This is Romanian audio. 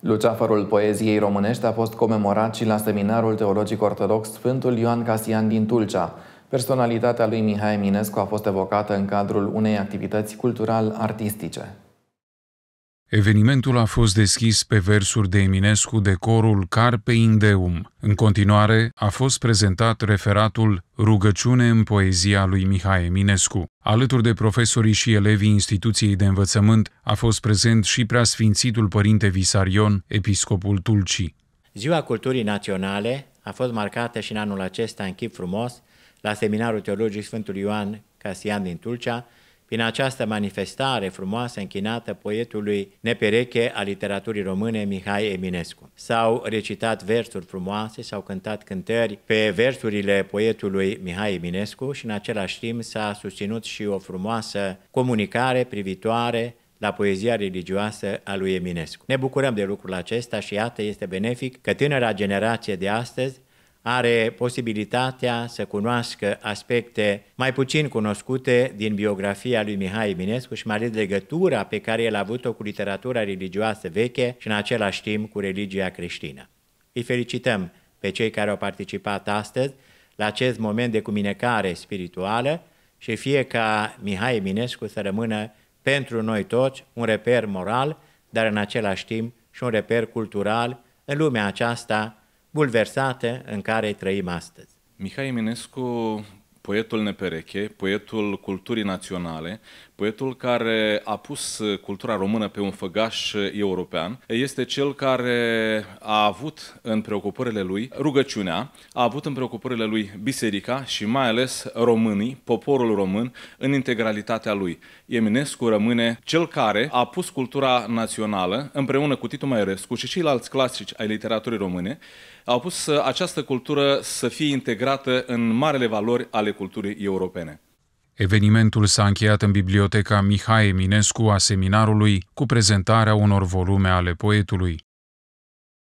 Luceafărul poeziei românești a fost comemorat și la seminarul teologic ortodox Sfântul Ioan Casian din Tulcea. Personalitatea lui Mihai Minescu a fost evocată în cadrul unei activități cultural-artistice. Evenimentul a fost deschis pe versuri de Eminescu de corul Carpe Indeum. În continuare, a fost prezentat referatul Rugăciune în poezia lui Mihai Eminescu. Alături de profesorii și elevii instituției de învățământ, a fost prezent și preasfințitul părinte Visarion, episcopul Tulcii. Ziua Culturii Naționale a fost marcată și în anul acesta în chip frumos la Seminarul Teologic Sfântul Ioan Casian din Tulcea, prin această manifestare frumoasă închinată poetului nepereche a literaturii române Mihai Eminescu. S-au recitat versuri frumoase, s-au cântat cântări pe versurile poetului Mihai Eminescu și în același timp s-a susținut și o frumoasă comunicare privitoare la poezia religioasă a lui Eminescu. Ne bucurăm de lucrul acesta și iată este benefic că tânăra generație de astăzi are posibilitatea să cunoască aspecte mai puțin cunoscute din biografia lui Mihai Eminescu și mai ales legătura pe care el a avut-o cu literatura religioasă veche și în același timp cu religia creștină. Îi felicităm pe cei care au participat astăzi la acest moment de cuminecare spirituală și fie ca Mihai Eminescu să rămână pentru noi toți un reper moral, dar în același timp și un reper cultural în lumea aceasta bulversate în care trăim astăzi. Mihai Eminescu poetul nepereche, poetul culturii naționale, poetul care a pus cultura română pe un făgaș european, este cel care a avut în preocupările lui rugăciunea, a avut în preocupările lui biserica și mai ales românii, poporul român, în integralitatea lui. Eminescu rămâne cel care a pus cultura națională, împreună cu Titu Maierescu și ceilalți clasici ai literaturii române, au pus această cultură să fie integrată în marele valori ale culturii europene. Evenimentul s-a încheiat în biblioteca Mihai Eminescu a seminarului cu prezentarea unor volume ale poetului.